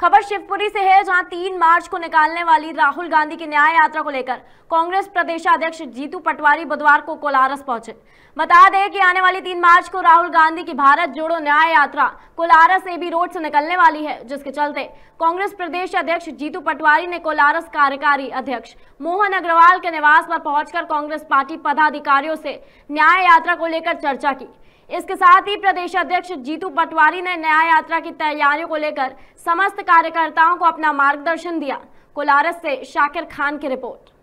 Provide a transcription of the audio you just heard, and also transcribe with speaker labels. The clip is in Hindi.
Speaker 1: खबर शिवपुरी से है जहां 3 मार्च को निकालने वाली राहुल गांधी की न्याय यात्रा को लेकर कांग्रेस प्रदेशाध्यक्ष जीतू पटवारी बुधवार को कोलारस पहुंचे बता दें कि आने वाली 3 मार्च को राहुल गांधी की भारत जोड़ो न्याय यात्रा कोलारस ए बी रोड से निकलने वाली है जिसके चलते कांग्रेस प्रदेश अध्यक्ष जीतू पटवारी ने कोलारस कार्यकारी अध्यक्ष मोहन अग्रवाल के निवास पर पहुंचकर कांग्रेस पार्टी पदाधिकारियों से न्याय यात्रा को लेकर चर्चा की इसके साथ ही प्रदेश अध्यक्ष जीतू पटवारी ने न्याय यात्रा की तैयारियों को लेकर समस्त कार्यकर्ताओं को अपना मार्गदर्शन दिया कोलारस से शाकिर खान की रिपोर्ट